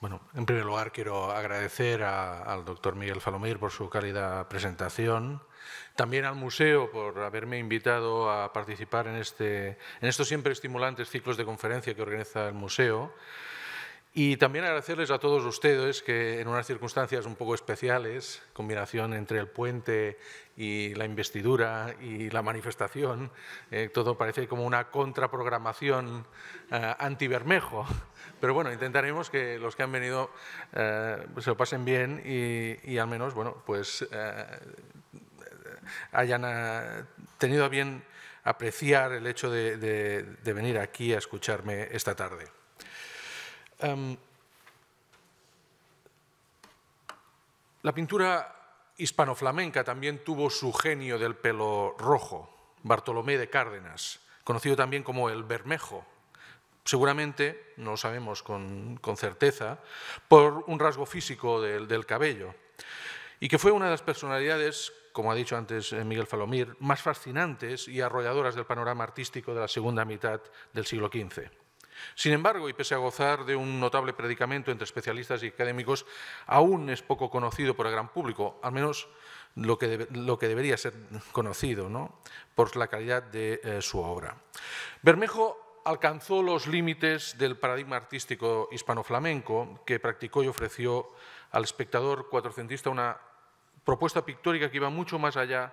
Bueno, en primer lugar quiero agradecer al doctor Miguel Falomir por su cálida presentación, también al museo por haberme invitado a participar en, este, en estos siempre estimulantes ciclos de conferencia que organiza el museo. Y también agradecerles a todos ustedes que en unas circunstancias un poco especiales, combinación entre el puente y la investidura y la manifestación, eh, todo parece como una contraprogramación eh, anti-Bermejo. Pero bueno, intentaremos que los que han venido eh, se lo pasen bien y, al menos, bueno, pues hayan tenido a bien apreciar el hecho de venir aquí a escucharme esta tarde. Em, la pintura hispanoflamenca también tuvo su genio del pelo rojo, Bartolomé de Cárdenas, conocido también como el Bermejo, seguramente, no lo sabemos con, certeza, por un rasgo físico del, del, cabello, y que fue una de las personalidades, como ha dicho antes eh, Miguel Falomir, más fascinantes y arrolladoras del panorama artístico de la segunda mitad del siglo XV. Sin embargo, y pese a gozar de un notable predicamento entre especialistas y académicos, aún es poco conocido por el gran público, al menos lo que, lo que debería ser conocido por la calidad de eh, su obra. Bermejo alcanzó los límites del paradigma artístico hispano que practicó y ofreció al espectador cuatrocentista una propuesta pictórica que iba mucho más allá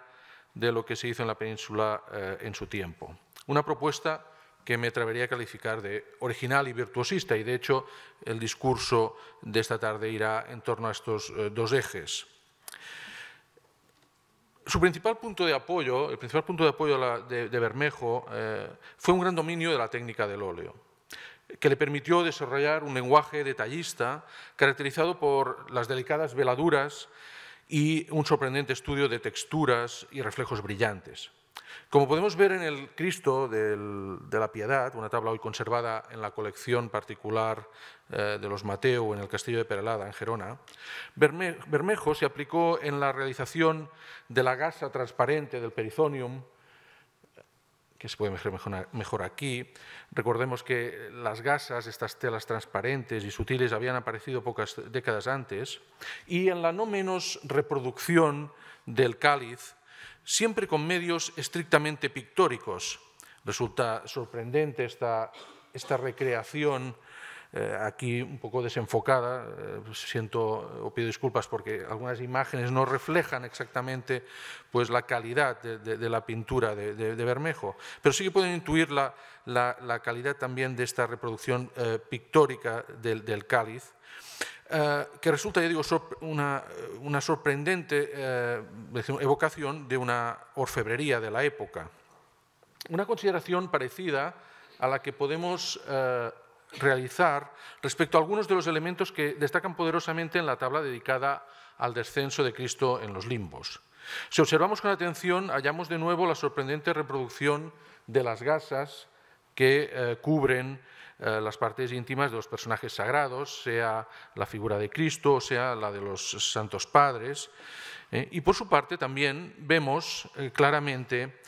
de lo que se hizo en la península eh, en su tiempo. Una propuesta que me atrevería a calificar de original y virtuosista, y de hecho el discurso de esta tarde irá en torno a estos eh, dos ejes. Su principal punto de apoyo, el principal punto de apoyo de, Bermejo, eh, fue un gran dominio de la técnica del óleo, que le permitió desarrollar un lenguaje detallista caracterizado por las delicadas veladuras y un sorprendente estudio de texturas y reflejos brillantes. Como podemos ver en el Cristo de la Piedad, una tabla hoy conservada en la colección particular eh, de los Mateo en el Castillo de Peralada, en Gerona, Bermejo se aplicó en la realización de la gasa transparente del perizonium, que se puede mejorar mejor aquí. Recordemos que las gasas, estas telas transparentes y sutiles, habían aparecido pocas décadas antes, y en la no menos reproducción del cáliz siempre con medios estrictamente pictóricos. Resulta sorprendente esta, esta recreación eh, aquí un poco desenfocada, eh, siento o pido disculpas porque algunas imágenes no reflejan exactamente pues, la calidad de, la pintura de, Bermejo, pero sí que pueden intuir la, la, calidad también de esta reproducción eh, pictórica del cáliz. Eh, que resulta, ya digo, eh, una, sorprendente eh, evocación de una orfebrería de la época. Una consideración parecida a la que podemos realizar respecto a algunos de los elementos que destacan poderosamente en la tabla dedicada al descenso de Cristo en los limbos. Si observamos con atención, hallamos de nuevo la sorprendente reproducción de las gasas que cubren eh, las partes íntimas de los personajes sagrados, sea la figura de Cristo, o sea la de los santos padres. Eh, y por su parte también vemos eh, claramente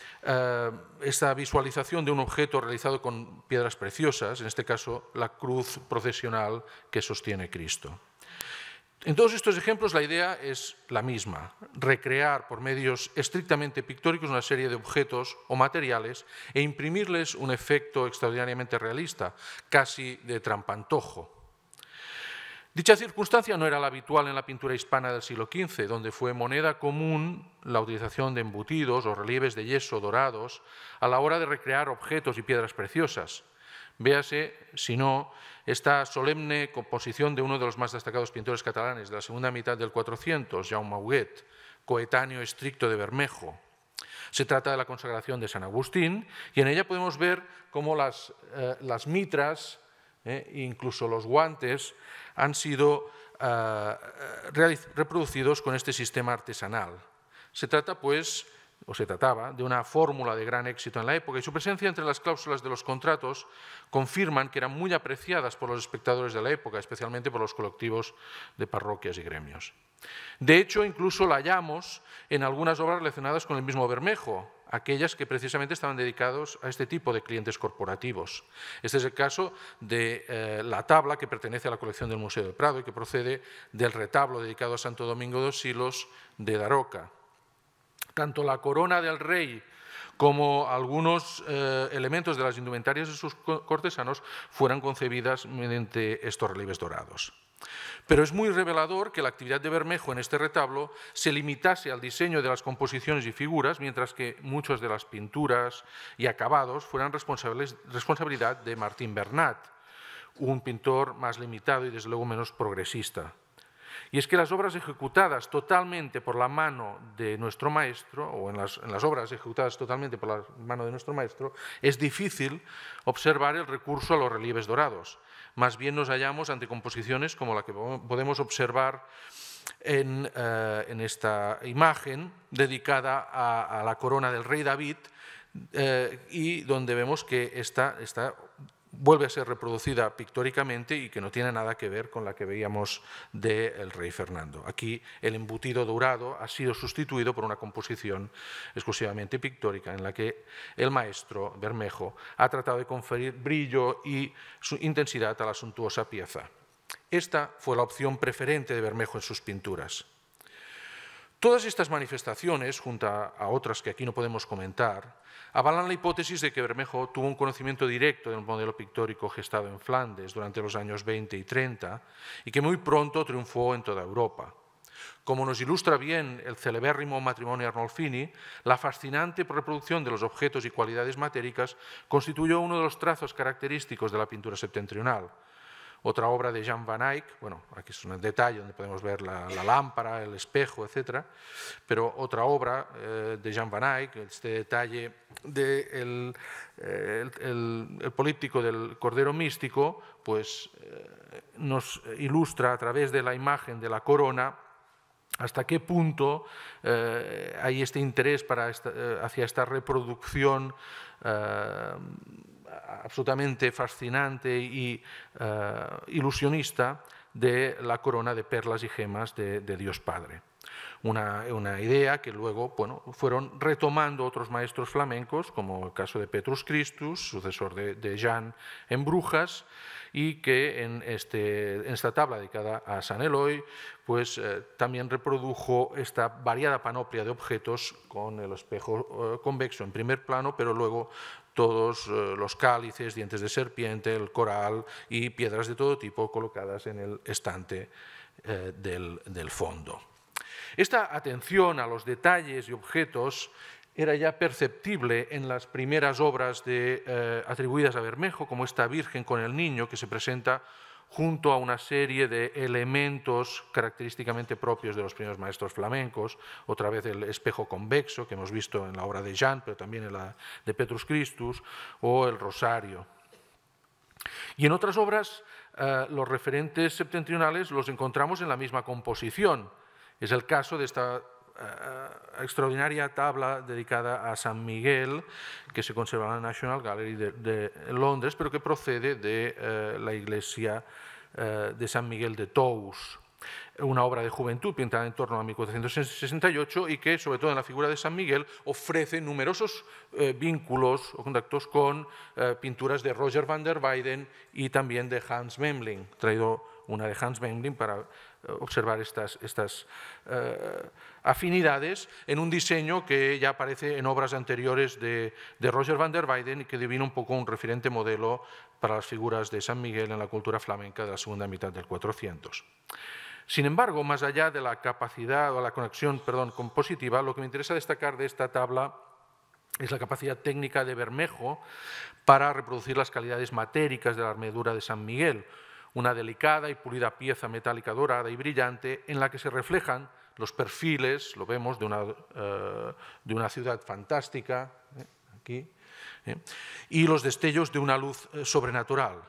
esta visualización de un objeto realizado con piedras preciosas, en este caso la cruz procesional que sostiene Cristo. En todos estos ejemplos la idea es la misma, recrear por medios estrictamente pictóricos una serie de objetos o materiales e imprimirles un efecto extraordinariamente realista, casi de trampantojo. Dicha circunstancia no era la habitual en la pintura hispana del siglo XV, donde fue moneda común la utilización de embutidos o relieves de yeso dorados a la hora de recrear objetos y piedras preciosas. Véase, si no, esta solemne composición de uno de los más destacados pintores catalanes de la segunda mitad del 400, Jaume Mauguet, coetáneo estricto de Bermejo. Se trata de la consagración de San Agustín y en ella podemos ver cómo las, eh, mitras, eh, incluso los guantes, han sido eh, reproducidos con este sistema artesanal. Se trata, pues, o se trataba, de una fórmula de gran éxito en la época y su presencia entre las cláusulas de los contratos confirman que eran muy apreciadas por los espectadores de la época, especialmente por los colectivos de parroquias y gremios. De hecho, incluso la hallamos en algunas obras relacionadas con el mismo Bermejo, aquellas que precisamente estaban dedicadas a este tipo de clientes corporativos. Este es el caso de eh, la tabla que pertenece a la colección del Museo del Prado y que procede del retablo dedicado a Santo Domingo de Silos de Daroca tanto la corona del rey como algunos eh, elementos de las indumentarias de sus cortesanos fueran concebidas mediante estos relieves dorados. Pero es muy revelador que la actividad de Bermejo en este retablo se limitase al diseño de las composiciones y figuras, mientras que muchas de las pinturas y acabados fueran responsabilidad de Martín Bernat, un pintor más limitado y desde luego menos progresista. Y es que las obras ejecutadas totalmente por la mano de nuestro maestro, o en las, obras ejecutadas totalmente por la mano de nuestro maestro, es difícil observar el recurso a los relieves dorados. Más bien nos hallamos ante composiciones como la que podemos observar eh, en, esta imagen dedicada a, la corona del rey David eh, y donde vemos que está, está vuelve a ser reproducida pictóricamente y que no tiene nada que ver con la que veíamos del rey Fernando. Aquí el embutido dorado ha sido sustituido por una composición exclusivamente pictórica en la que el maestro Bermejo ha tratado de conferir brillo y su intensidad a la suntuosa pieza. Esta fue la opción preferente de Bermejo en sus pinturas. Todas estas manifestaciones, junto a otras que aquí no podemos comentar, avalan la hipótesis de que Bermejo tuvo un conocimiento directo del modelo pictórico gestado en Flandes durante los años 20 y 30 y que muy pronto triunfó en toda Europa. Como nos ilustra bien el celebérrimo matrimonio Arnolfini, la fascinante reproducción de los objetos y cualidades matéricas constituyó uno de los trazos característicos de la pintura septentrional, otra obra de Jean Van Eyck, bueno, aquí es un detalle donde podemos ver la, lámpara, el espejo, etc. Pero otra obra eh, de Jean Van Eyck, este detalle del de eh, políptico del Cordero Místico, pues eh, nos ilustra a través de la imagen de la corona hasta qué punto hay este interés para hacia esta reproducción absolutamente fascinante y eh, ilusionista de la corona de perlas y gemas de, Dios Padre. Una, idea que luego bueno, fueron retomando otros maestros flamencos, como el caso de Petrus Christus, sucesor de, Jean en Brujas, y que este, en, esta tabla dedicada a San Eloy, pues eh, también reprodujo esta variada panoplia de objetos con el espejo eh, convexo en primer plano, pero luego todos eh, los cálices, dientes de serpiente, el coral y piedras de todo tipo colocadas en el estante eh, del, fondo. Esta atención a los detalles y objetos era ya perceptible en las primeras obras eh, atribuidas a Bermejo, como esta Virgen con el Niño, que se presenta junto a una serie de elementos característicamente propios de los primeros maestros flamencos, otra vez el espejo convexo que hemos visto en la obra de Jean, pero también en la de Petrus Christus, o el rosario. Y en otras obras, eh, los referentes septentrionales los encontramos en la misma composición. Es el caso de esta Eh, extraordinària tabla dedicada a Sant Miguel, que se conserva en la National Gallery de, de Londres, pero que procede de eh, la iglesia eh, de Sant Miguel de Tous, una obra de juventud pintada en torno a 1468 y que, sobre todo en la figura de San Miguel, ofrece numerosos eh, vínculos o contactos con eh, pinturas de Roger van der Weyden y también de Hans Memling, traído una de Hans Memling para Eh, observar estas, eh, afinidades en un diseño que ya aparece en obras anteriores de, Roger van der Weyden y que divina un poco un referente modelo para las figuras de San Miguel en la cultura flamenca de la segunda mitad del 400. Sin embargo, más allá de la capacidad o la conexión perdón, compositiva, lo que me interesa destacar de esta tabla es la capacidad técnica de Bermejo para reproducir las calidades matéricas de la armadura de San Miguel, una delicada y pulida pieza metálica dorada y brillante en la que se reflejan los perfiles, lo vemos, de una, eh, ciudad fantástica, eh, aquí, eh, y los destellos de una luz sobrenatural.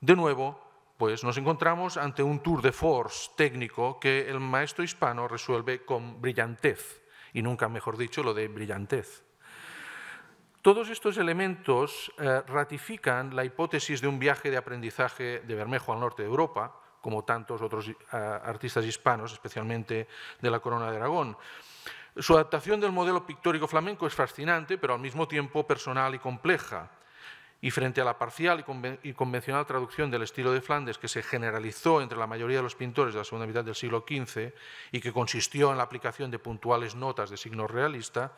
De nuevo, pues nos encontramos ante un tour de force técnico que el maestro hispano resuelve con brillantez, y nunca mejor dicho lo de brillantez. Todos estos elementos eh, ratifican la hipótesis de un viaje de aprendizaje de Bermejo al norte de Europa, como tantos otros eh, artistas hispanos, especialmente de la Corona de Aragón. Su adaptación del modelo pictórico flamenco es fascinante, pero al mismo tiempo personal y compleja. Y frente a la parcial y, convencional traducción del estilo de Flandes que se generalizó entre la mayoría de los pintores de la segunda mitad del siglo XV y que consistió en la aplicación de puntuales notas de signo realista,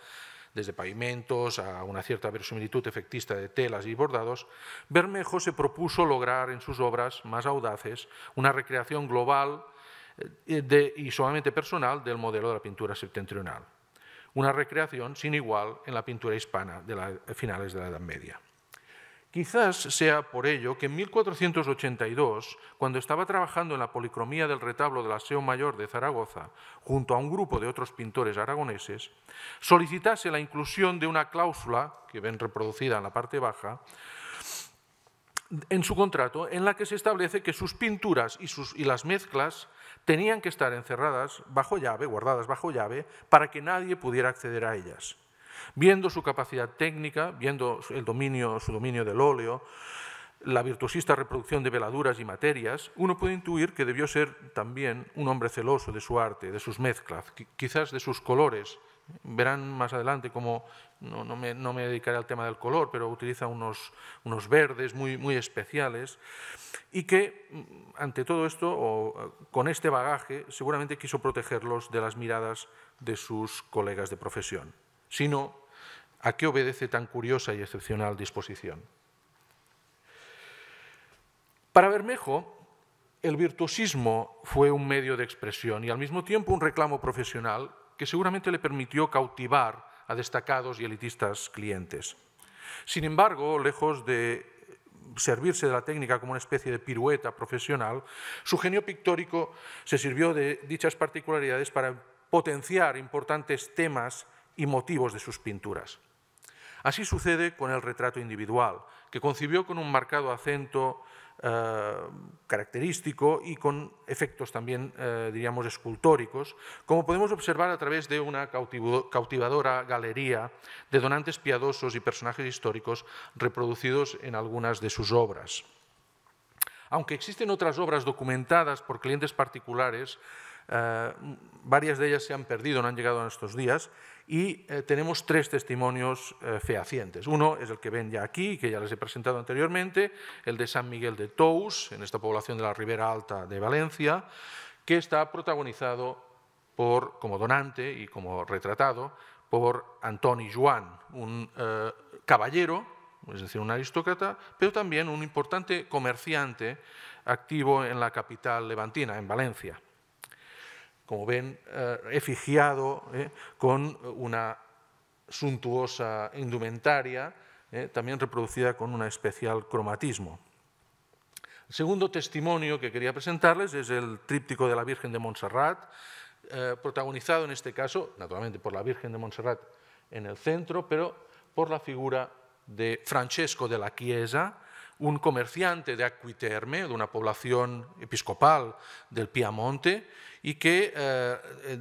desde pavimentos a una cierta verosimilitud efectista de telas y bordados, Bermejo se propuso lograr en sus obras más audaces una recreación global eh, y sumamente personal del modelo de la pintura septentrional, una recreación sin igual en la pintura hispana de las eh, finales de la Edad Media. Quizás sea por ello que en 1482, cuando estaba trabajando en la policromía del retablo de la Seo Mayor de Zaragoza, junto a un grupo de otros pintores aragoneses, solicitase la inclusión de una cláusula, que ven reproducida en la parte baja, en su contrato, en la que se establece que sus pinturas y, y las mezclas tenían que estar encerradas bajo llave, guardadas bajo llave, para que nadie pudiera acceder a ellas. Viendo su capacidad técnica, viendo el dominio, su dominio del óleo, la virtuosista reproducción de veladuras y materias, uno puede intuir que debió ser también un hombre celoso de su arte, de sus mezclas, quizás de sus colores. Verán más adelante cómo, no, me, dedicaré al tema del color, pero utiliza unos, verdes muy, muy, especiales y que, mm, ante todo esto, con este bagaje, seguramente quiso protegerlos de las miradas de sus colegas de profesión sino a qué obedece tan curiosa y excepcional disposición. Para Bermejo, el virtuosismo fue un medio de expresión y al mismo tiempo un reclamo profesional que seguramente le permitió cautivar a destacados y elitistas clientes. Sin embargo, lejos de servirse de la técnica como una especie de pirueta profesional, su genio pictórico se sirvió de dichas particularidades para potenciar importantes temas y motivos de sus pinturas. Así sucede con el retrato individual, que concibió con un marcado acento eh, característico y con efectos también, eh, diríamos, escultóricos, como podemos observar a través de una cautivadora galería de donantes piadosos y personajes históricos reproducidos en algunas de sus obras. Aunque existen otras obras documentadas por clientes particulares, eh, varias de ellas se han perdido, no han llegado a estos días, y eh, tenemos tres testimonios eh, fehacientes. Uno es el que ven ya aquí, que ya les he presentado anteriormente, el de San Miguel de Tous, en esta población de la Ribera Alta de Valencia, que está protagonizado por, como donante y como retratado por Antoni Juan un caballero, es decir, un aristócrata, pero también un importante comerciante activo en la capital levantina, en Valencia como ven, eh, efigiado eh, con una suntuosa indumentaria, eh, también reproducida con un especial cromatismo. El segundo testimonio que quería presentarles es el tríptico de la Virgen de Montserrat, protagonizado en este caso, naturalmente, por la Virgen de Montserrat en el centro, pero por la figura de Francesco de la Chiesa, un comerciante de Aquiterme, de una población episcopal del Piamonte, y que, eh,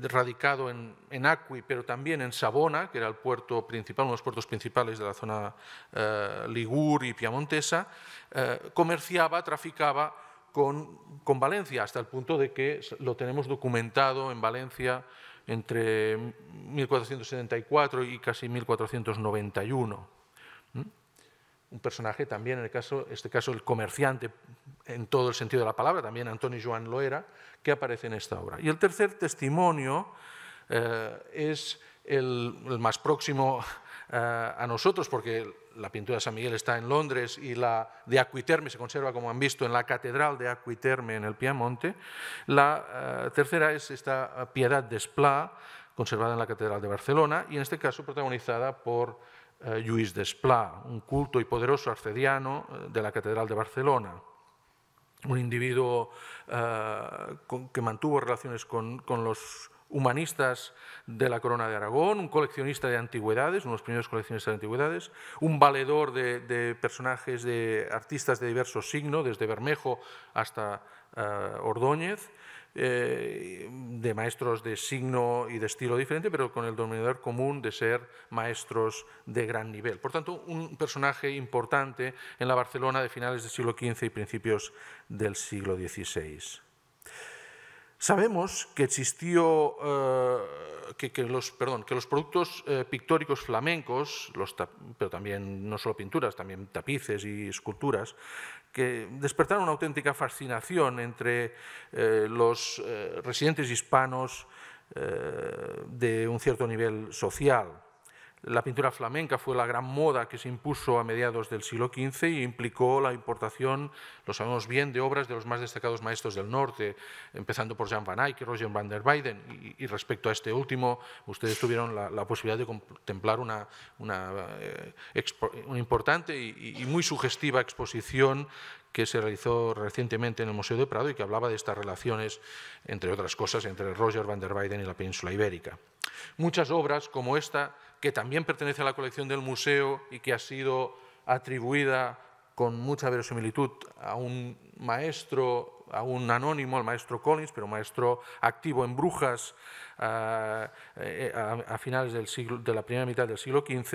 radicado en, en, Acqui, pero también en Sabona, que era el puerto principal, uno de los puertos principales de la zona eh, ligur y piamontesa, eh, comerciaba, traficaba con, con, Valencia, hasta el punto de que lo tenemos documentado en Valencia entre 1474 y casi 1491 un personaje también, en este caso el comerciante, en todo el sentido de la palabra, también Antonio Joan Loera, que aparece en esta obra. Y el tercer testimonio eh, es el, más próximo eh, a nosotros, porque la pintura de San Miguel está en Londres y la de Acuiterme se conserva, como han visto, en la catedral de Acuiterme en el Piamonte. La eh, tercera es esta Piedad de Spla, conservada en la catedral de Barcelona y en este caso protagonizada por luis eh, Lluís un culto y poderoso arcediano eh, de la Catedral de Barcelona, un individuo eh, que mantuvo relaciones con, los humanistas de la Corona de Aragón, un coleccionista de antigüedades, uno de los primeros coleccionistas de antigüedades, un valedor de, personajes de artistas de diverso signo, desde Bermejo hasta Ordóñez, eh, de maestros de signo y de estilo diferente, pero con el dominador común de ser maestros de gran nivel. Por tanto, un personaje importante en la Barcelona de finales del siglo XV y principios del siglo XVI. Sabemos que existió, eh, que, los, perdón, que los productos eh, pictóricos flamencos, pero también no solo pinturas, también tapices y esculturas, que despertaron una auténtica fascinación entre eh, los residentes hispanos de un cierto nivel social. La pintura flamenca fue la gran moda que se impuso a mediados del siglo XV y implicó la importación, lo sabemos bien, de obras de los más destacados maestros del norte, empezando por Jan van Eyck y Roger van der Weyden. Y, respecto a este último, ustedes tuvieron la, posibilidad de contemplar una, eh, importante y, muy sugestiva exposición que se realizó recientemente en el Museo de Prado y que hablaba de estas relaciones, entre otras cosas, entre Roger van der Weyden y la península ibérica. Muchas obras como esta, que también pertenece a la colección del museo y que ha sido atribuida con mucha verosimilitud a un maestro, a un anónimo, al maestro Collins, pero un maestro activo en Brujas eh, a, finales del siglo, de la primera mitad del siglo XV,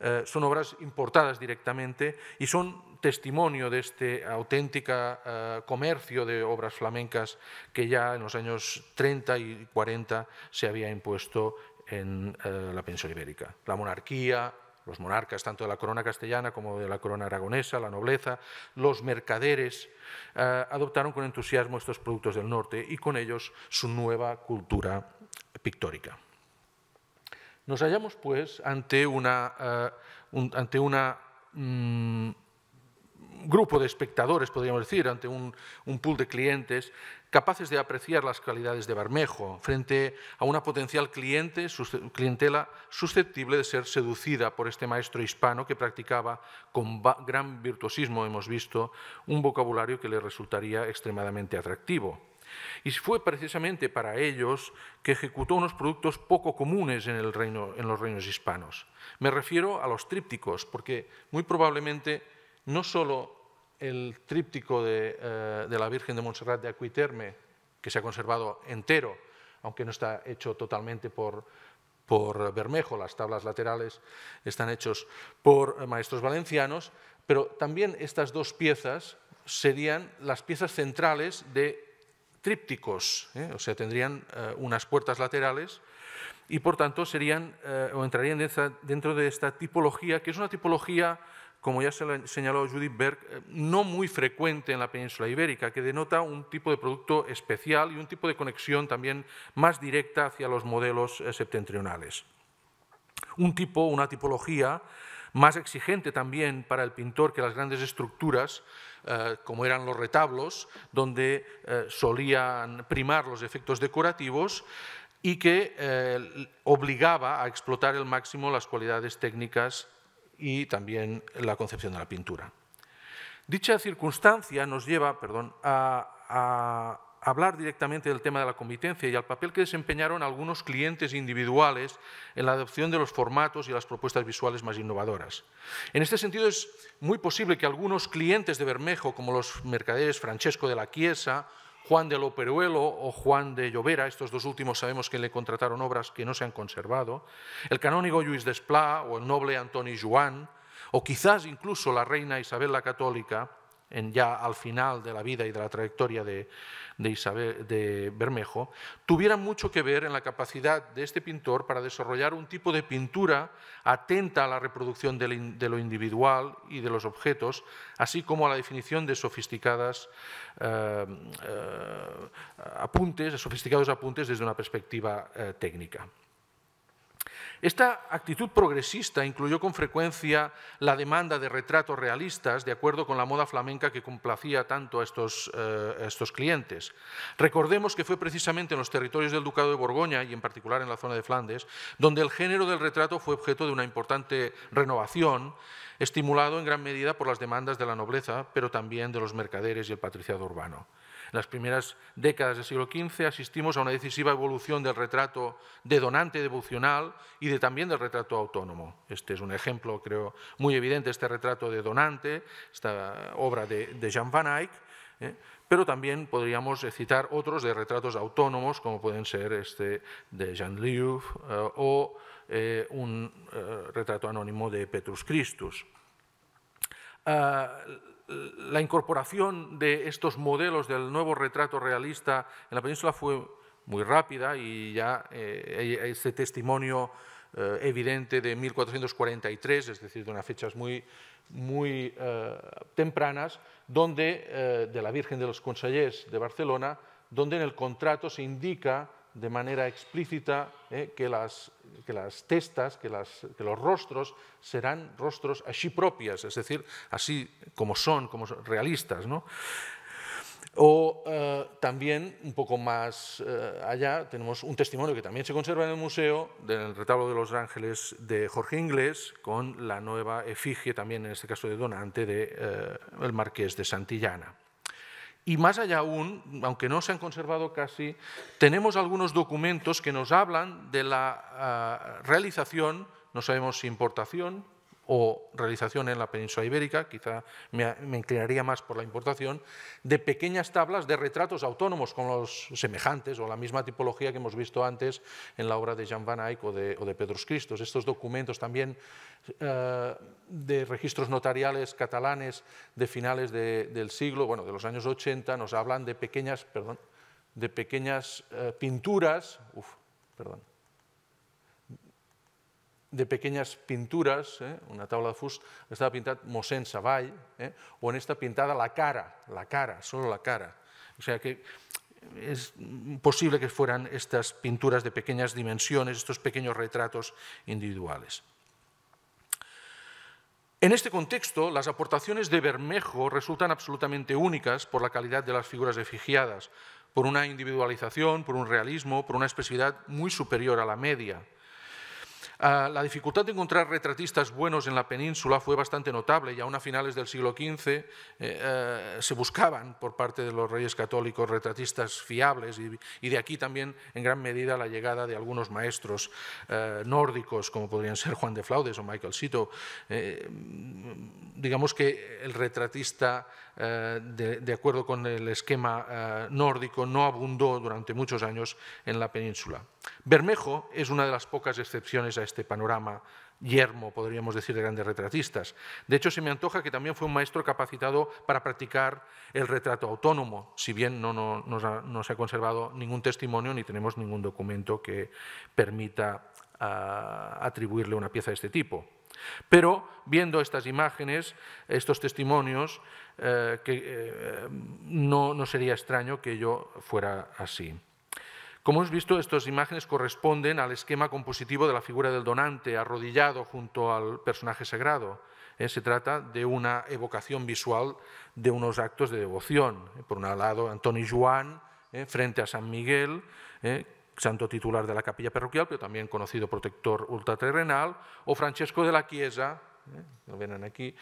eh, son obras importadas directamente y son testimonio de este auténtica eh, comercio de obras flamencas que ya en los años 30 y 40 se había impuesto en eh, la península ibérica. La monarquía, los monarcas, tanto de la corona castellana como de la corona aragonesa, la nobleza, los mercaderes, eh, adoptaron con entusiasmo estos productos del norte y con ellos su nueva cultura pictórica. Nos hallamos, pues, ante una, ante una mm, grupo de espectadores, podríamos decir, ante un, pool de clientes capaces de apreciar las calidades de Barmejo frente a una potencial cliente, clientela susceptible de ser seducida por este maestro hispano que practicaba con gran virtuosismo, hemos visto, un vocabulario que le resultaría extremadamente atractivo. Y fue precisamente para ellos que ejecutó unos productos poco comunes en, el en los reinos hispanos. Me refiero a los trípticos, porque muy probablemente no solo el tríptico eh, de, la Virgen de Montserrat de Acuiterme, que se ha conservado entero, aunque no está hecho totalmente por, Bermejo, las tablas laterales están hechos por maestros valencianos, pero también estas dos piezas serían las piezas centrales de trípticos, ¿eh? o sea, tendrían eh, unas puertas laterales y por tanto serían o entrarían dentro de esta tipología, que es una tipología como ya se lo señaló Judith Berg, eh, no muy frecuente en la península ibérica, que denota un tipo de producto especial y un tipo de conexión también más directa hacia los modelos eh, septentrionales. Un tipo, una tipología más exigente también para el pintor que las grandes estructuras, eh, como eran los retablos, donde solían primar los efectos decorativos y que obligaba a explotar al máximo las cualidades técnicas y también la concepción de la pintura. Dicha circunstancia nos lleva perdón, a, hablar directamente del tema de la convivencia y al papel que desempeñaron algunos clientes individuales en la adopción de los formatos y las propuestas visuales más innovadoras. En este sentido, es muy posible que algunos clientes de Bermejo, como los mercaderes Francesco de la Chiesa Juan de Loperuelo o Juan de Llovera, estos dos últimos sabemos que le contrataron obras que no se han conservado, el canónigo Luis Despla o el noble Antoni Joan, o quizás incluso la reina Isabel la Católica, ya al final de la vida y de la trayectoria de, de Bermejo, tuvieran mucho que ver en la capacidad de este pintor para desarrollar un tipo de pintura atenta a la reproducción de lo individual y de los objetos, así como a la definición de sofisticadas eh, eh, apuntes, sofisticados apuntes desde una perspectiva eh, técnica. Esta actitud progresista incluyó con frecuencia la demanda de retratos realistas, de acuerdo con la moda flamenca que complacía tanto eh, a estos, clientes. Recordemos que fue precisamente en los territorios del Ducado de Borgoña, y en particular en la zona de Flandes, donde el género del retrato fue objeto de una importante renovación, estimulado en gran medida por las demandas de la nobleza, pero también de los mercaderes y el patriciado urbano. En las primeras décadas del siglo XV asistimos a una decisiva evolución del retrato de donante devocional y de, también del retrato autónomo. Este es un ejemplo, creo, muy evidente, este retrato de donante, esta obra de, Jean van Eyck, ¿eh? pero también podríamos citar otros de retratos autónomos, como pueden ser este de Jean Liu eh, o eh, un retrato anónimo de Petrus Christus. Ah, la incorporación de estos modelos del nuevo retrato realista en la península fue muy rápida y ya eh, hay este testimonio eh, evidente de 1443, es decir, de unas fechas muy, muy eh, tempranas, donde, de la Virgen de los Consellers de Barcelona, donde en el contrato se indica de manera explícita eh, que, las, que, las, testas, que, los rostros serán rostros así propias, es decir, así como son, como realistas. ¿no? O eh, también, un poco más eh, allá, tenemos un testimonio que también se conserva en el museo, del retablo de los ángeles de Jorge Inglés, con la nueva efigie, también en este caso de donante, del de, el marqués de Santillana. Y más allá aún, aunque no se han conservado casi, tenemos algunos documentos que nos hablan de la ah, realización, no sabemos si importación, o realización en la península ibérica, quizá me, inclinaría más por la importación, de pequeñas tablas de retratos autónomos con los semejantes o la misma tipología que hemos visto antes en la obra de Jean van Eyck o de, Pedro de Cristos. Estos documentos también eh, de registros notariales catalanes de finales del siglo, bueno, de los años 80, nos hablan de pequeñas, perdón, de pequeñas eh, pinturas, uf, perdón, de pequeñas pinturas, eh, una tabla de fus estaba pintada mosén Savall, eh, o en esta pintada la cara, la cara, solo la cara. O sea que es posible que fueran estas pinturas de pequeñas dimensiones, estos pequeños retratos individuales. En este contexto, las aportaciones de Bermejo resultan absolutamente únicas por la calidad de las figuras efigiadas, por una individualización, por un realismo, por una expresividad muy superior a la media. Ah, la dificultad de encontrar retratistas buenos en la península fue bastante notable y aún a finales del siglo XV eh, eh, se buscaban por parte de los reyes católicos retratistas fiables y, de aquí también en gran medida la llegada de algunos maestros eh, nórdicos como podrían ser Juan de Flaudes o Michael Sito. digamos que el retratista de, acuerdo con el esquema nórdico, no abundó durante muchos años en la península. Bermejo es una de las pocas excepciones a este panorama yermo, podríamos decir, de grandes retratistas. De hecho, se me antoja que también fue un maestro capacitado para practicar el retrato autónomo, si bien no, se ha conservado ningún testimonio ni tenemos ningún documento que permita ah, atribuirle una pieza de este tipo. Pero viendo estas imágenes, estos testimonios, eh, que, eh, no, no sería extraño que ello fuera así. Como hemos visto, estas imágenes corresponden al esquema compositivo de la figura del donante arrodillado junto al personaje sagrado. Eh, se trata de una evocación visual de unos actos de devoción. Eh, por un lado, Antonio Juan eh, frente a San Miguel, santo titular de la capilla parroquial, pero también conocido protector ultraterrenal, o Francesco de la Chiesa, lo ven aquí,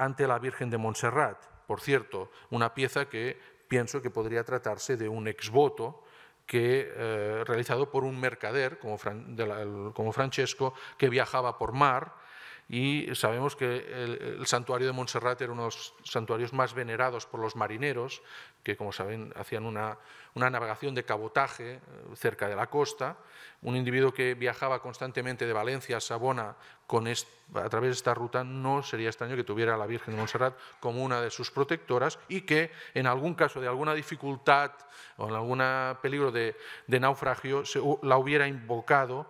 ante la Virgen de Montserrat. Por cierto, una pieza que pienso que podría tratarse de un exvoto que, eh, realizado por un mercader como Francesco que viajaba por mar y sabemos que el, santuario de Montserrat era uno de los santuarios más venerados por los marineros, que como saben hacían una, navegación de cabotaje eh, cerca de la costa. Un individuo que viajaba constantemente de Valencia a Sabona a través de esta ruta no sería extraño que tuviera a la Virgen de Montserrat como una de sus protectoras y que en algún caso de alguna dificultad o en algún peligro de, naufragio la hubiera invocado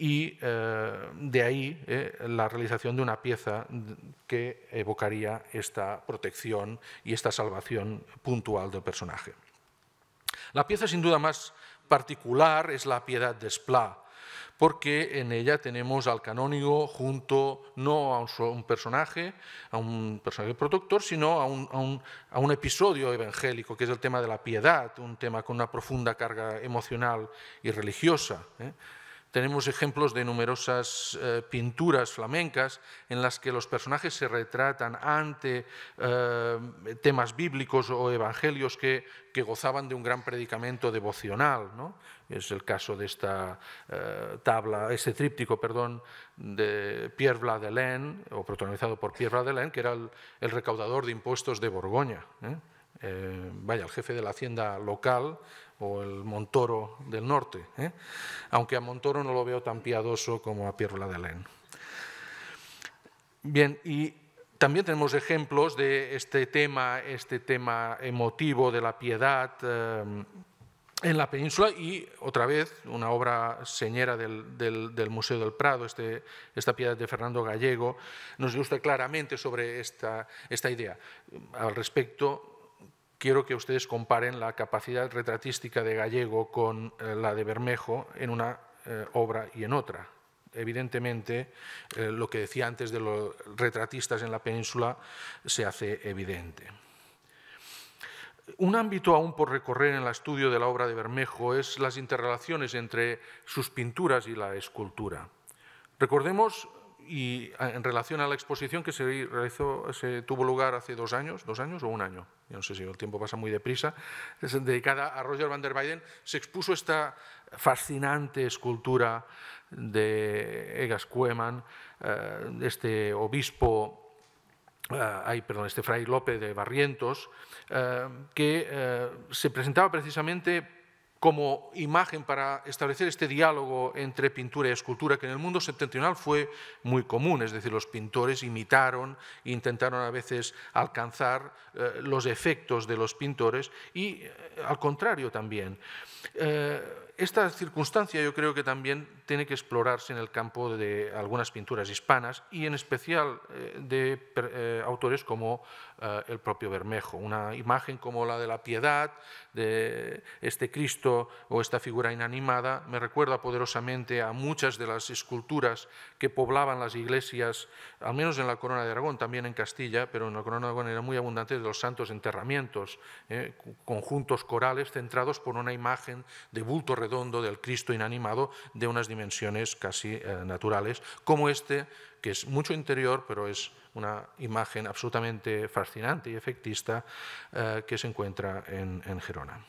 y eh, de ahí eh, la realización de una pieza que evocaría esta protección y esta salvación puntual del personaje. La pieza sin duda más particular es la Piedad de Splá, porque en ella tenemos al canónigo junto no a un personaje, a un personaje protector, sino a un, episodio evangélico, que es el tema de la piedad, un tema con una profunda carga emocional y religiosa. ¿eh? Tenemos ejemplos de numerosas eh, pinturas flamencas en las que los personajes se retratan ante eh, temas bíblicos o evangelios que, gozaban de un gran predicamento devocional. Es el caso de esta eh, tabla, ese tríptico, perdón, de Pierre Vladelaine, o protagonizado por Pierre Vladelaine, que era el, el recaudador de impuestos de Borgoña. vaya, el jefe de la hacienda local o el Montoro del norte, ¿eh? aunque a Montoro no lo veo tan piadoso como a Pierre Ladelén. Bien, y también tenemos ejemplos de este tema, este tema emotivo de la piedad eh, en la península y otra vez una obra señera del, Museo del Prado, este, esta piedad de Fernando Gallego, nos ilustra claramente sobre esta, esta idea. Al respecto, quiero que ustedes comparen la capacidad retratística de Gallego con eh, la de Bermejo en una eh, obra y en otra. Evidentemente, eh, lo que decía antes de los retratistas en la península se hace evidente. Un ámbito aún por recorrer en el estudio de la obra de Bermejo es las interrelaciones entre sus pinturas y la escultura. Recordemos y en relación a la exposición que se, realizó, se tuvo lugar hace dos años, dos años o un año, no sé si el tiempo pasa muy deprisa, dedicada a Roger van der Weyden, se expuso esta fascinante escultura de Egas Cueman, eh, este obispo eh, perdón, este fray López de Barrientos, eh, que eh, se presentaba precisamente como imagen para establecer este diálogo entre pintura y escultura, que en el mundo septentrional fue muy común, es decir, los pintores imitaron, intentaron a veces alcanzar eh, los efectos de los pintores y eh, al contrario también. Eh, esta circunstancia yo creo que también tiene que explorarse en el campo de algunas pinturas hispanas y en especial eh, de eh, autores como eh, el propio Bermejo. Una imagen como la de la piedad, de este Cristo o esta figura inanimada, me recuerda poderosamente a muchas de las esculturas que poblaban las iglesias, al menos en la Corona de Aragón, también en Castilla, pero en la Corona de Aragón era muy abundante de los santos enterramientos, conjuntos corales centrados por una imagen de bulto redondo redondo del Cristo inanimado de unas dimensiones casi eh, naturales, como este, que es mucho interior, pero es una imagen absolutamente fascinante y efectista eh, que se encuentra en, en Gerona.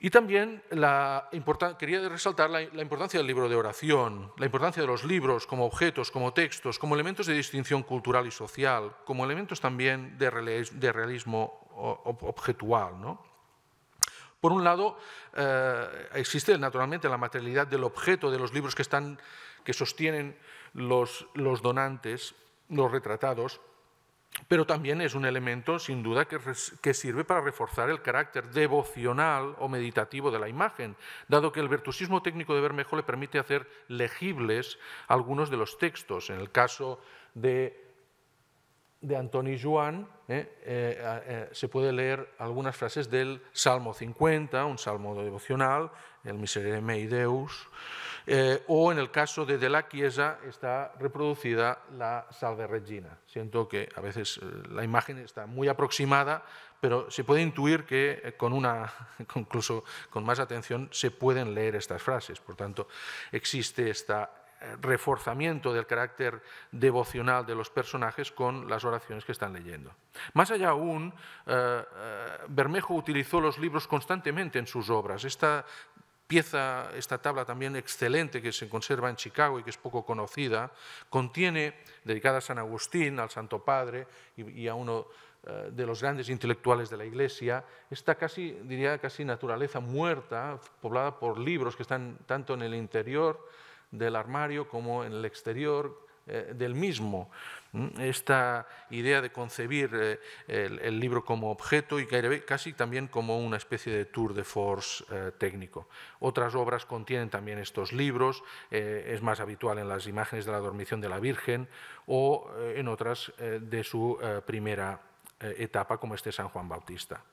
Y también la quería resaltar la, importancia del libro de oración, la importancia de los libros como objetos, como textos, como elementos de distinción cultural y social, como elementos también de, realismo objetual. ¿no? Por un lado, eh, existe naturalmente la materialidad del objeto de los libros que, están, que sostienen los, donantes, los retratados, pero también es un elemento, sin duda, que, que, sirve para reforzar el carácter devocional o meditativo de la imagen, dado que el virtuosismo técnico de Bermejo le permite hacer legibles algunos de los textos. En el caso de de Antoni Joan ¿eh? Eh, eh, se puede leer algunas frases del Salmo 50, un salmo devocional, el Miserere mei Deus, o en el caso de De la Chiesa está reproducida la Salve Regina. Siento que a veces la imagen está muy aproximada, pero se puede intuir que con una, incluso con más atención se pueden leer estas frases. Por tanto, existe esta reforzamiento del carácter devocional de los personajes con las oraciones que están leyendo. Más allá aún, eh, eh, Bermejo utilizó los libros constantemente en sus obras. Esta pieza, esta tabla también excelente que se conserva en Chicago y que es poco conocida, contiene, dedicada a San Agustín, al Santo Padre y, y a uno eh, de los grandes intelectuales de la Iglesia, esta casi, diría, casi naturaleza muerta, poblada por libros que están tanto en el interior del armario como en el exterior eh, del mismo. Esta idea de concebir eh, el, libro como objeto y casi también como una especie de tour de force eh, técnico. Otras obras contienen también estos libros, es más habitual en las imágenes de la dormición de la Virgen o en otras de su primera etapa, como este San Juan Bautista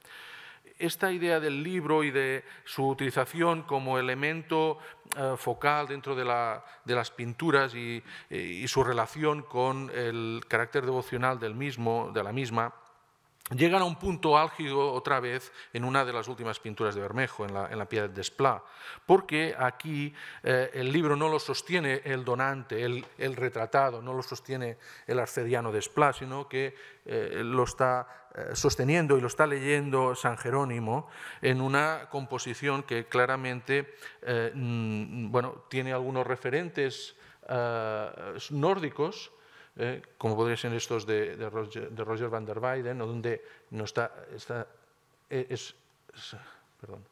esta idea del libro y de su utilización como elemento eh, focal dentro de, las pinturas eh, y, su relación con el carácter devocional del mismo, de la misma, llegan a un punto álgido otra vez en una de las últimas pinturas de Bermejo, en la, en Piedad de Esplá, porque aquí eh, el libro no lo sostiene el donante, el, retratado, no lo sostiene el arcediano de Esplá, sino que lo está eh, sosteniendo y lo está leyendo San Jerónimo en una composición que claramente eh, mm, bueno, tiene algunos referentes eh, nórdicos, como podrían ser estos de, Roger, van der Weyden, donde no está, está es, perdón,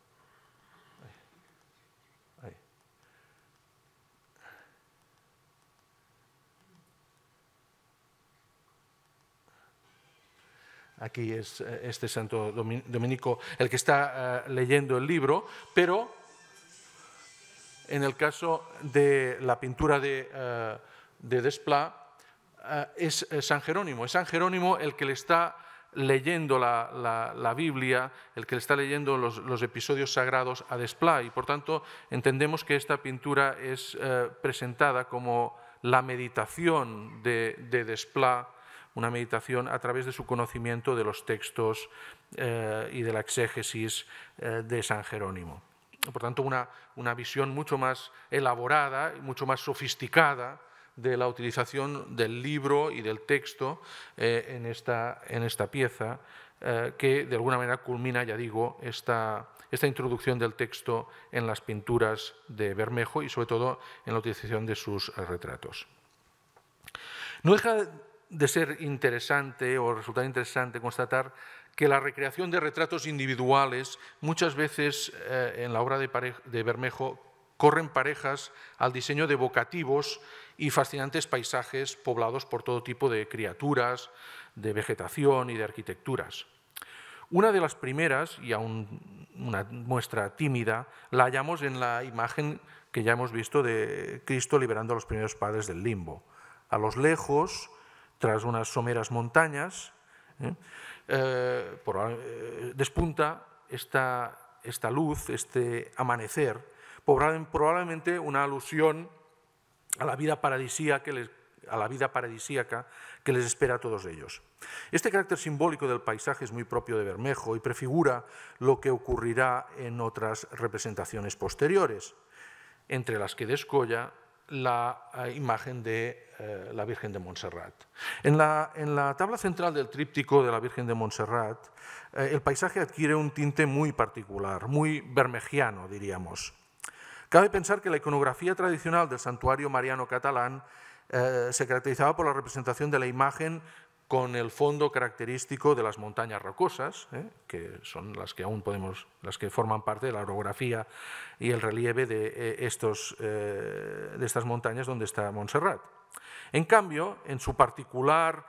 aquí es eh, este santo dominico el que está eh, leyendo el libro, pero en el caso de la pintura de, eh, Desplat, es San Jerónimo. Es San Jerónimo el que le está leyendo la, Biblia, el que le está leyendo los, episodios sagrados a Desplat. Y por tanto, entendemos que esta pintura es presentada como la meditación de, de Desplat una meditación a través de su conocimiento de los textos eh, y de la exégesis eh, de San Jerónimo. Por tanto, una, una visión mucho más elaborada, y mucho más sofisticada de la utilización del libro y del texto eh, en, esta, en esta pieza, que de alguna manera culmina, ya digo, esta, esta introducción del texto en las pinturas de Bermejo y sobre todo en la utilización de sus retratos. No deja de ser interesante o resultar interesante constatar que la recreación de retratos individuales muchas veces eh, en la obra de, de, Bermejo corren parejas al diseño de vocativos y fascinantes paisajes poblados por todo tipo de criaturas, de vegetación y de arquitecturas. Una de las primeras, y aún una muestra tímida, la hallamos en la imagen que ya hemos visto de Cristo liberando a los primeros padres del limbo. A los lejos, tras unas someras montañas, ¿eh? Eh, eh, despunta esta, esta, luz, este amanecer, probablemente una alusión a la vida paradisíaca que les, a la vida paradisíaca que les espera a todos ellos. Este carácter simbólico del paisaje es muy propio de Bermejo y prefigura lo que ocurrirá en otras representaciones posteriores, entre las que descolla la imagen de eh, la Virgen de Montserrat. En la, en la, tabla central del tríptico de la Virgen de Montserrat, eh, el paisaje adquiere un tinte muy particular, muy bermejiano, diríamos. Cabe pensar que la iconografía tradicional del santuario mariano catalán eh, se caracterizaba por la representación de la imagen con el fondo característico de las montañas rocosas, que son las que aún podemos, las que forman parte de la orografía y el relieve de, estos, de estas montañas donde está Montserrat. En cambio, en su particular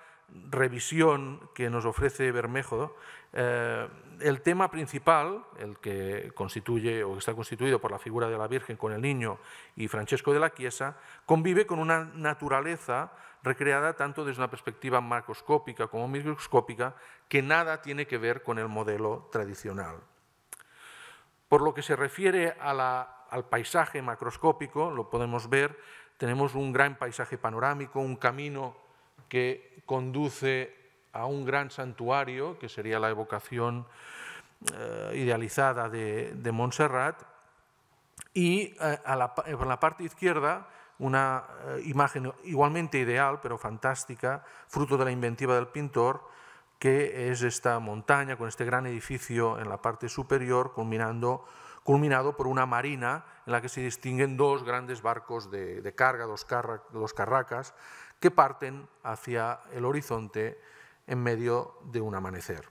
revisión que nos ofrece Bermejo, eh, el tema principal, el que constituye o está constituido por la figura de la Virgen con el niño y Francesco de la Chiesa, convive con una naturaleza recreada tanto desde una perspectiva macroscópica como microscópica que nada tiene que ver con el modelo tradicional. Por lo que se refiere al paisaje macroscópico, lo podemos ver tenemos un gran paisaje panorámico, un camino que conduce a un gran santuario, que sería la evocación eh, idealizada de, Montserrat, y eh, en la parte izquierda una eh, imagen igualmente ideal, pero fantástica, fruto de la inventiva del pintor, que es esta montaña con este gran edificio en la parte superior, culminando culminado por una marina en la que se distinguen dos grandes barcos de, carga, dos, dos carracas, que parten hacia el horizonte en medio de un amanecer.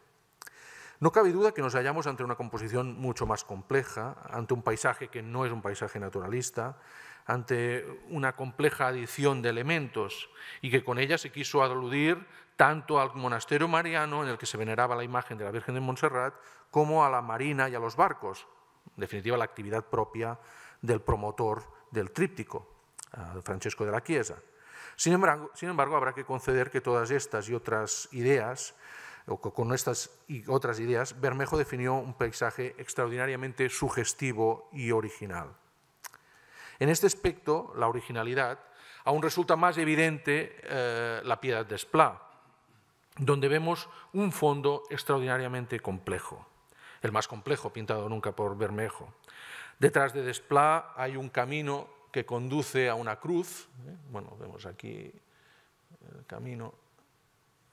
No cabe duda que nos hallamos ante una composición mucho más compleja, ante un paisaje que no es un paisaje naturalista, ante una compleja adición de elementos y que con ella se quiso aludir tanto al monasterio mariano en el que se veneraba la imagen de la Virgen de Montserrat como a la marina y a los barcos, en definitiva la actividad propia del promotor del tríptico, Francesco de la Chiesa. Sin embargo, habrá que conceder que todas estas y otras ideas, o con estas y otras ideas, Bermejo definió un paisaje extraordinariamente sugestivo y original. En este aspecto, la originalidad, aún resulta más evidente eh, la piedad de Splá, donde vemos un fondo extraordinariamente complejo el más complejo pintado nunca por Bermejo. Detrás de despla hay un camino que conduce a una cruz. ¿eh? Bueno, vemos aquí el camino,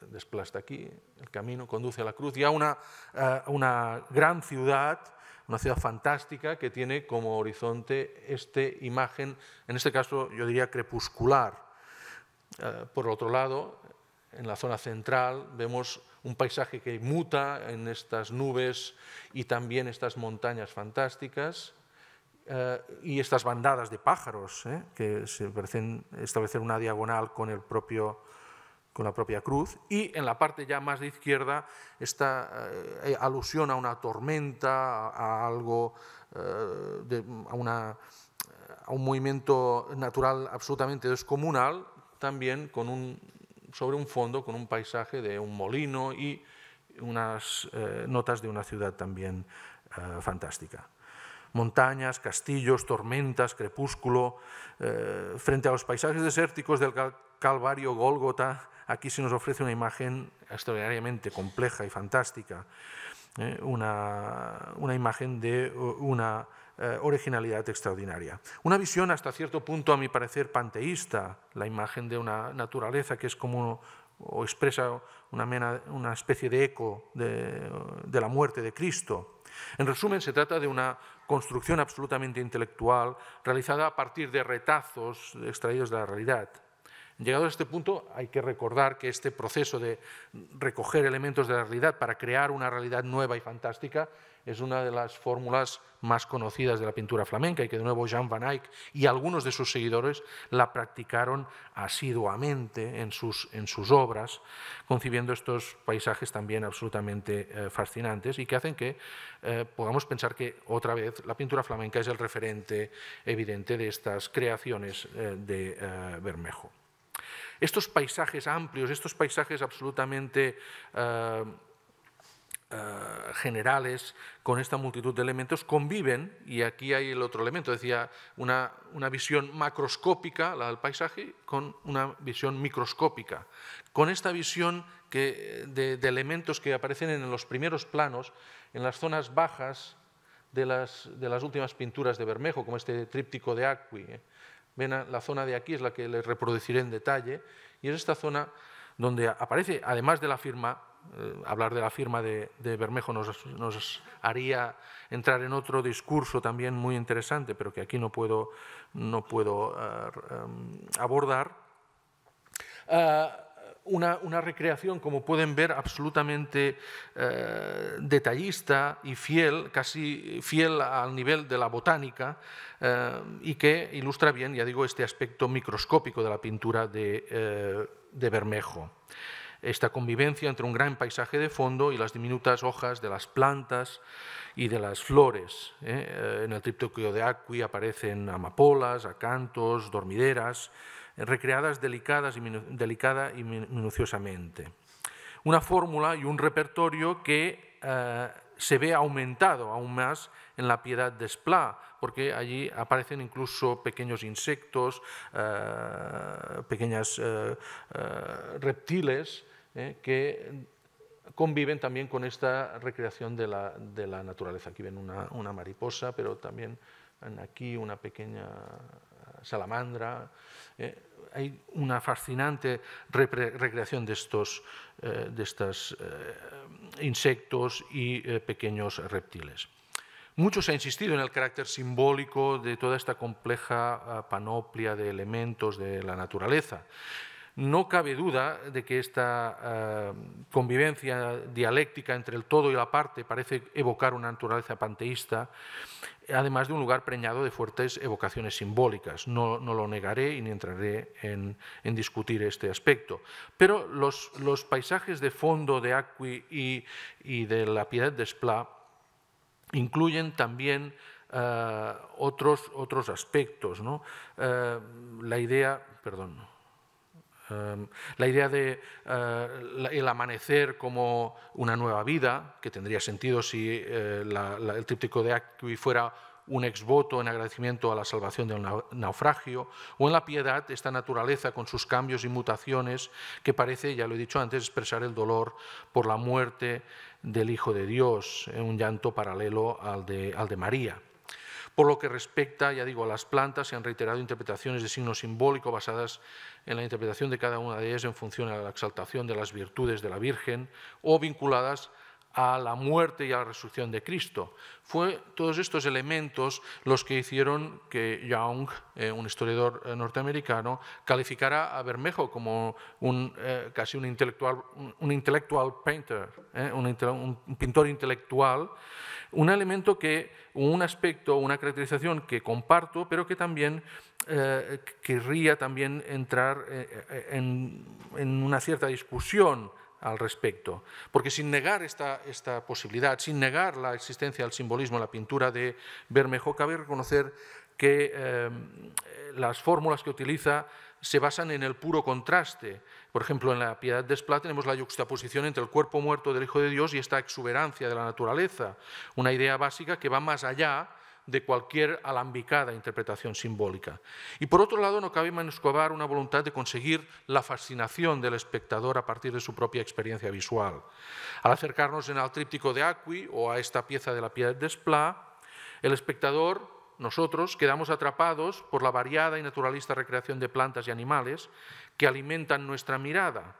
despla está aquí, el camino conduce a la cruz y a una, eh, una gran ciudad una ciudad fantástica que tiene como horizonte esta imagen, en este caso yo diría crepuscular. Eh, por otro lado, en la zona central vemos un paisaje que muta en estas nubes y también estas montañas fantásticas. Eh, y estas bandadas de pájaros eh, que se parecen establecer una diagonal con, el propio, con la propia cruz. Y en la parte ya más de izquierda esta eh, alusión a una tormenta, a, algo, a, una, a un movimiento natural absolutamente descomunal, también con un sobre un fondo con un paisaje de un molino y unas eh, notas de una ciudad también eh, fantástica. Montañas, castillos, tormentas, crepúsculo, eh, frente a los paisajes desérticos del Calvario Gólgota, aquí se nos ofrece una imagen extraordinariamente compleja y fantástica, una imagen de una eh, originalidad extraordinaria. Una visión hasta cierto punto, a mi parecer, panteísta, la imagen de una naturaleza que es como o expresa una, especie de eco de la muerte de Cristo. En resumen, se trata de una construcción absolutamente intelectual realizada a partir de retazos extraídos de la realidad. Llegado a este punto, hay que recordar que este proceso de recoger elementos de la realidad para crear una realidad nueva y fantástica es una de las fórmulas más conocidas de la pintura flamenca y que de nuevo Jean van Eyck y algunos de sus seguidores la practicaron asiduamente en sus, en sus obras, concibiendo estos paisajes también absolutamente eh, fascinantes y que hacen que eh, podamos pensar que otra vez la pintura flamenca es el referente evidente de estas creaciones eh, de Bermejo. Estos paisajes amplios, estos paisajes absolutamente eh, generales con esta multitud de elementos conviven, y aquí hay el otro elemento, decía, una, una visión macroscópica, la del paisaje, con una visión microscópica. Con esta visión de, elementos que aparecen en los primeros planos, en las zonas bajas, de las, de las, últimas pinturas de Bermejo, como este tríptico de Acqui. ¿eh? Ven la zona de aquí es la que les reproduciré en detalle, y es esta zona donde aparece, además de la firma eh, hablar de la firma de, Bermejo nos, haría entrar en otro discurso también muy interesante, pero que aquí no puedo, no puedo eh, abordar. Eh, una, recreación, como pueden ver, absolutamente detallista y fiel, casi fiel al nivel de la botánica, y que ilustra bien, ya digo, este aspecto microscópico de la pintura de, de Bermejo esta convivencia entre un gran paisaje de fondo y las diminutas hojas de las plantas y de las flores. ¿eh? Eh, en el triptoquio de Acqui aparecen amapolas, acantos, dormideras, eh, recreadas delicadas y delicada y minuciosamente. Una fórmula y un repertorio que se ve aumentado aún más en la Piedad de Spla, porque allí aparecen incluso pequeños insectos, eh, pequeñas reptiles, ¿eh? que conviven también con esta recreación de la, naturaleza. Aquí ven una, mariposa, pero también aquí una pequeña salamandra. ¿eh? hay una fascinante recreación de estos eh, insectos y pequeños reptiles. Mucho se ha insistido en el carácter simbólico de toda esta compleja ah, panoplia de elementos de la naturaleza. No cabe duda de que esta eh, convivencia dialéctica entre el todo y la parte parece evocar una naturaleza panteísta, además de un lugar preñado de fuertes evocaciones simbólicas. No, lo negaré y ni entraré en, discutir este aspecto. Pero los, paisajes de fondo de Acqui y, de la Piedad de Spla incluyen también eh, otros, otros aspectos. Eh, la idea, perdón, la idea de eh, el amanecer como una nueva vida, que tendría sentido si eh, el tríptico de Acqui fuera un exvoto en agradecimiento a la salvación del naufragio, o en la piedad, esta naturaleza con sus cambios y mutaciones que parece, ya lo he dicho antes, expresar el dolor por la muerte del Hijo de Dios, eh, un llanto paralelo al de María. Por lo que respecta, ya digo, a las plantas, se han reiterado interpretaciones de signo simbólico basadas en la interpretación de cada una de ellas en función a la exaltación de las virtudes de la Virgen o vinculadas a a la muerte y a la resurrección de Cristo. Fue todos estos elementos los que hicieron que Young, eh, un historiador eh, norteamericano, calificara a Bermejo como eh, casi un intelectual, un, painter, un, pintor intelectual, un elemento que, un aspecto, una caracterización que comparto, pero que también querría también entrar en una cierta discusión al respecto. Porque sin negar esta, esta posibilidad, sin negar la existencia del simbolismo en la pintura de Bermejo, cabe reconocer que eh, las fórmulas que utiliza se basan en el puro contraste. Por ejemplo, en la Piedad de Splat tenemos la yuxtaposición entre el cuerpo muerto del Hijo de Dios y esta exuberancia de la naturaleza, una idea básica que va más allá de cualquier alambicada interpretación simbólica. Y por otro lado, no cabe menoscobar una voluntad de conseguir la fascinación del espectador a partir de su propia experiencia visual. Al acercarnos en al tríptico de Acqui o a esta pieza de la piedra de el espectador nosotros quedamos atrapados por la variada y naturalista recreación de plantas y animales que alimentan nuestra mirada.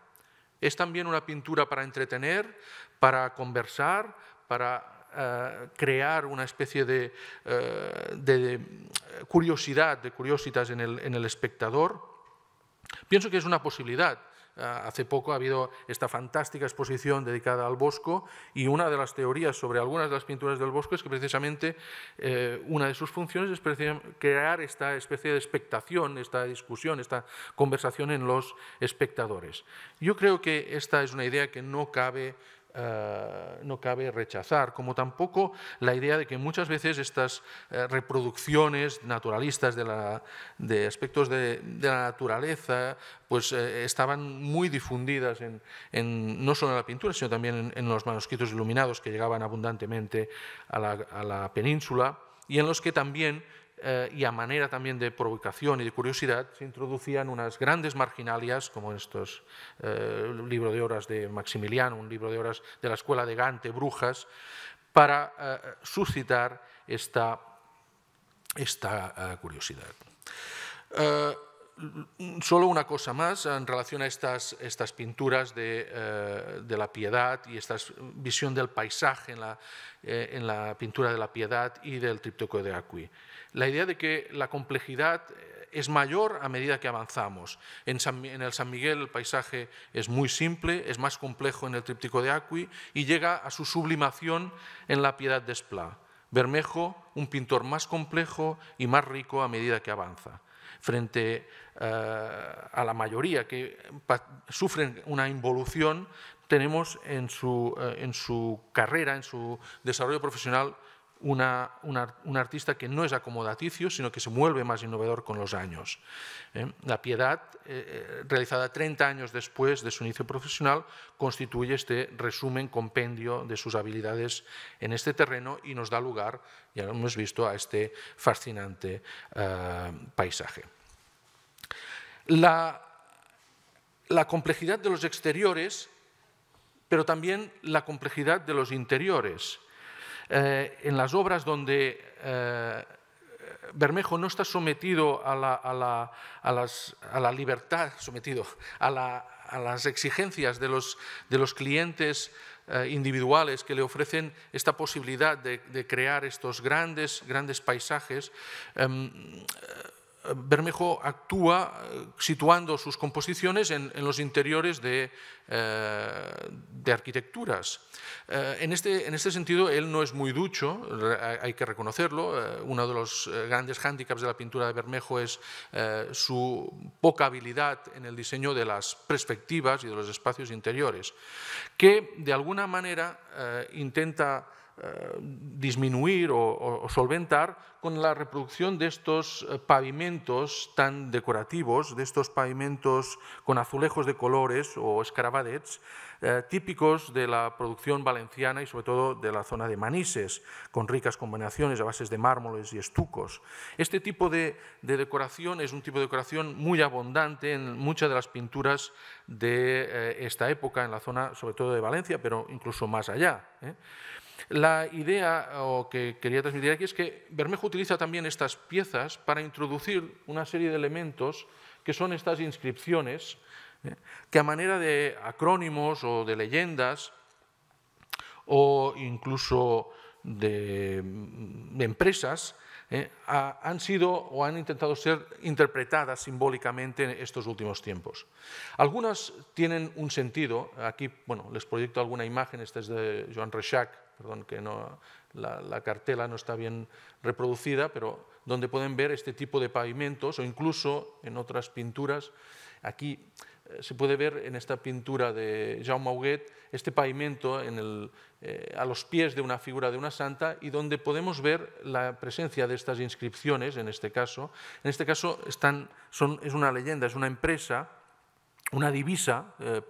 Es también una pintura para entretener, para conversar, para eh, crear una especie de, eh, eh, curiosidad, de curiositas en el, espectador, pienso que es una posibilidad. Hace poco ha habido esta fantástica exposición dedicada al Bosco y una de las teorías sobre algunas de las pinturas del Bosco es que precisamente una de sus funciones es crear esta especie de expectación, esta discusión, esta conversación en los espectadores. Yo creo que esta es una idea que no cabe eh, no cabe rechazar, como tampoco la idea de que muchas veces estas eh, reproducciones naturalistas de, aspectos de, la naturaleza pues, eh, estaban muy difundidas en, no solo en la pintura, sino también en, los manuscritos iluminados que llegaban abundantemente a la península y en los que también eh, y a manera también de provocación y de curiosidad, se introducían unas grandes marginalias, como estos eh, libros de horas de Maximiliano, un libro de horas de la escuela de Gante, Brujas, para eh, suscitar esta, esta eh, curiosidad. solo una cosa más en relación a estas, estas pinturas de, de, la piedad y esta visión del paisaje en la, en la pintura de la piedad y del tríptico de Acqui la idea de que la complejidad eh, es mayor a medida que avanzamos. En, el San Miguel el paisaje es muy simple, es más complejo en el tríptico de Acqui y llega a su sublimación en la Piedad de Esplá. Bermejo, un pintor más complejo y más rico a medida que avanza. Frente eh, a la mayoría que sufren una involución, tenemos eh, en su carrera, en su desarrollo profesional, una, un artista que no es acomodaticio, sino que se vuelve más innovador con los años. ¿eh? La piedad, eh, eh, realizada 30 años después de su inicio profesional, constituye este resumen, compendio de sus habilidades en este terreno y nos da lugar, ya lo hemos visto, a este fascinante paisaje. la complejidad de los exteriores, pero también la complejidad de los interiores eh, en las obras donde eh, Bermejo no está sometido a la, libertad, sometido a, las exigencias de los, clientes eh, individuales que le ofrecen esta posibilidad de, de crear estos grandes, grandes paisajes, em, Bermejo actúa eh, situando sus composiciones en, los interiores de, eh, arquitecturas. Eh, este, en, este, sentido, él no es muy ducho, hay que reconocerlo. uno de los grandes hándicaps de la pintura de Bermejo es su poca habilidad en el diseño de las perspectivas y de los espacios interiores, que de alguna manera intenta eh, disminuir o, solventar con la reproducción de estos eh, pavimentos tan decorativos, de estos pavimentos con azulejos de colores o escarabadets, eh, típicos de la producción valenciana y sobre todo de la zona de Manises, con ricas combinaciones a bases de mármoles y estucos. Este tipo de, decoración es un tipo de decoración muy abundante en muchas de las pinturas de esta época en la zona, sobre todo de Valencia, pero incluso más allá. La idea que quería transmitir aquí es que Bermejo utiliza también estas piezas para introducir una serie de elementos que son estas inscripciones, ¿eh? que a manera de acrónimos o de leyendas o incluso de, mm, empresas, ¿eh? han sido o han intentado ser interpretadas simbólicamente en estos últimos tiempos. Algunas tienen un sentido, aquí bueno, les proyecto alguna imagen, esta es de Joan Rechac, perdón que la, cartela no está bien reproducida, pero donde pueden ver este tipo de pavimentos o incluso en otras pinturas. Aquí eh, se puede ver en esta pintura de Jean Mauguet este pavimento eh, a los pies de una figura de una santa y donde podemos ver la presencia de estas inscripciones, en este caso. En este caso están, son, es una leyenda, es una empresa, una divisa, eh,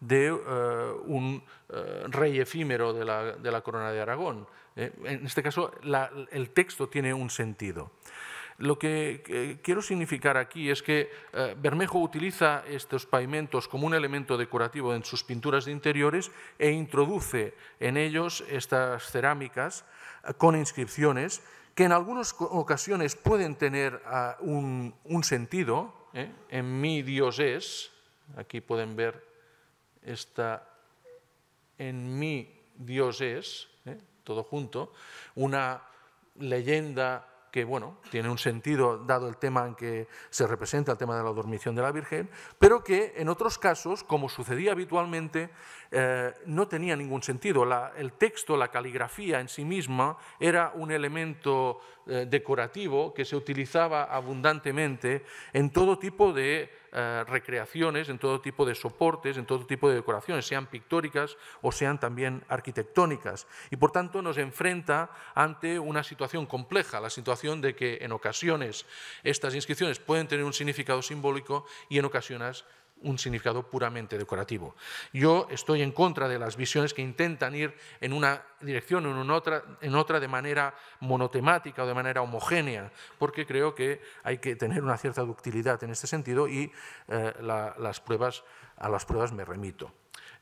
de eh, un eh, rey efímero de la, corona de Aragón. Eh, en este caso, el texto tiene un sentido. Lo que quiero significar aquí es que Bermejo utiliza estos pavimentos como un elemento decorativo en sus pinturas de interiores e introduce en ellos estas cerámicas con inscripciones que en algunas ocasiones pueden tener un, sentido. En mi Dios es, aquí pueden ver esta en mí Dios es, ¿eh? todo junto, una leyenda que bueno, tiene un sentido dado el tema en que se representa el tema de la dormición de la Virgen, pero que en otros casos, como sucedía habitualmente, eh, no tenía ningún sentido. el texto, la caligrafía en sí misma, era un elemento eh, decorativo que se utilizaba abundantemente en todo tipo de eh, recreaciones, en todo tipo de soportes, en todo tipo de decoraciones, sean pictóricas o sean también arquitectónicas. Y por tanto nos enfrenta ante una situación compleja, la situación de que en ocasiones estas inscripciones pueden tener un significado simbólico y en ocasiones un significado puramente decorativo. Yo estoy en contra de las visiones que intentan ir en una dirección o en otra, en otra de manera monotemática o de manera homogénea, porque creo que hay que tener una cierta ductilidad en este sentido y eh, las pruebas, a las pruebas me remito.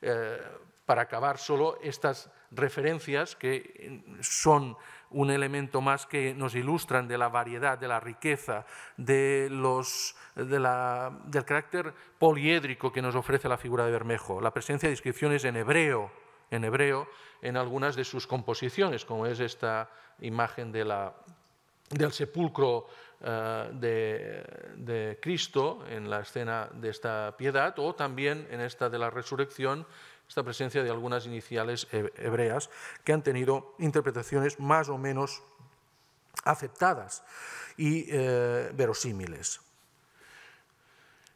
Eh, para acabar solo estas referencias que son un elemento más que nos ilustran de la variedad, de la riqueza, de los, de la, del carácter poliédrico que nos ofrece la figura de Bermejo, la presencia de inscripciones en hebreo, en hebreo en algunas de sus composiciones, como es esta imagen del sepulcro eh, de Cristo en la escena de esta piedad, o también en esta de la resurrección, esta presencia de algunas iniciales hebreas que han tenido interpretaciones más o menos aceptadas y eh, verosímiles.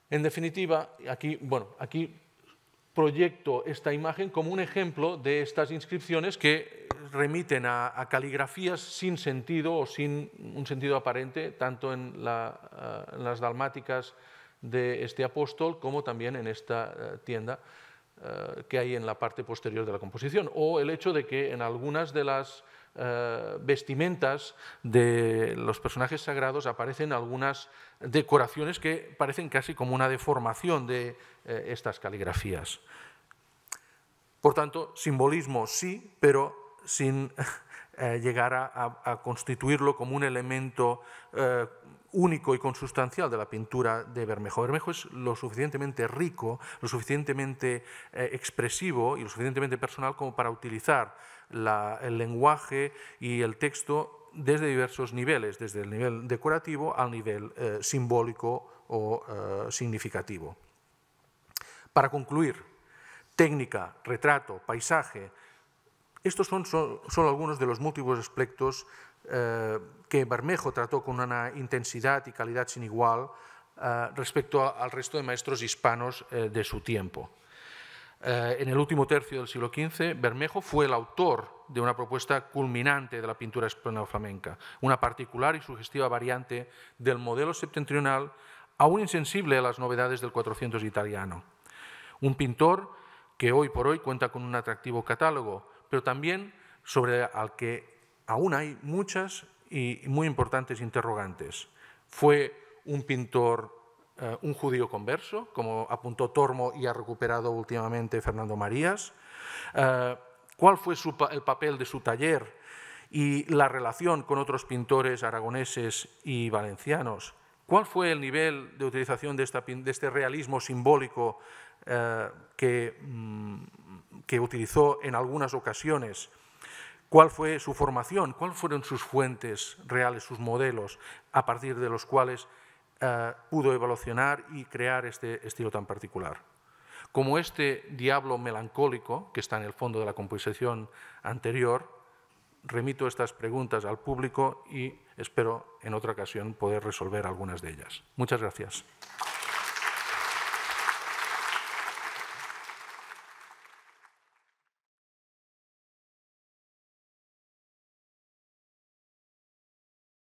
En definitiva, aquí, bueno, aquí proyecto esta imagen como un ejemplo de estas inscripciones que remiten a, caligrafías sin sentido o sin un sentido aparente, tanto en eh, las dalmáticas de este apóstol como también en esta eh, tienda eh, que hay en la parte posterior de la composición, o el hecho de que en algunas de las eh, vestimentas de los personajes sagrados aparecen algunas decoraciones que parecen casi como una deformación de eh, estas caligrafías. Por tanto, simbolismo sí, pero sin llegar a, constituirlo como un elemento único y consustancial de la pintura de Bermejo. Bermejo es lo suficientemente rico, lo suficientemente eh, expresivo y lo suficientemente personal como para utilizar el lenguaje y el texto desde diversos niveles, desde el nivel decorativo al nivel eh, simbólico o eh, significativo. Para concluir, técnica, retrato, paisaje, estos son, solo algunos de los múltiples aspectos eh, que Bermejo trató con una intensidad y calidad sin igual eh, respecto al resto de maestros hispanos eh, de su tiempo. en el último tercio del siglo XV, Bermejo fue el autor de una propuesta culminante de la pintura hispano flamenca, una particular y sugestiva variante del modelo septentrional aún insensible a las novedades del 400 italiano. Un pintor que hoy por hoy cuenta con un atractivo catálogo, pero también sobre al que aún hay muchas y muy importantes interrogantes. ¿Fue un pintor, eh, un judío converso, como apuntó Tormo y ha recuperado últimamente Fernando Marías? Eh, ¿Cuál fue el papel de su taller y la relación con otros pintores aragoneses y valencianos? ¿Cuál fue el nivel de utilización de, esta, de este realismo simbólico eh, que mm, que utilizó en algunas ocasiones, cuál fue su formación, cuáles fueron sus fuentes reales, sus modelos, a partir de los cuales eh, pudo evolucionar y crear este estilo tan particular. Como este diablo melancólico, que está en el fondo de la composición anterior, remito estas preguntas al público y espero en otra ocasión poder resolver algunas de ellas. Muchas gracias.